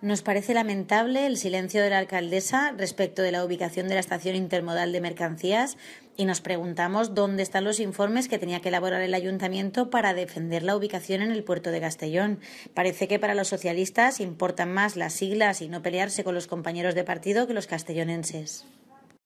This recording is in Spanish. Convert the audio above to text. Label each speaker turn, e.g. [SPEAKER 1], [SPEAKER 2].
[SPEAKER 1] Nos parece lamentable el silencio de la alcaldesa respecto de la ubicación de la estación intermodal de mercancías y nos preguntamos dónde están los informes que tenía que elaborar el ayuntamiento para defender la ubicación en el puerto de Castellón. Parece que para los socialistas importan más las siglas y no pelearse con los compañeros de partido que los castellonenses.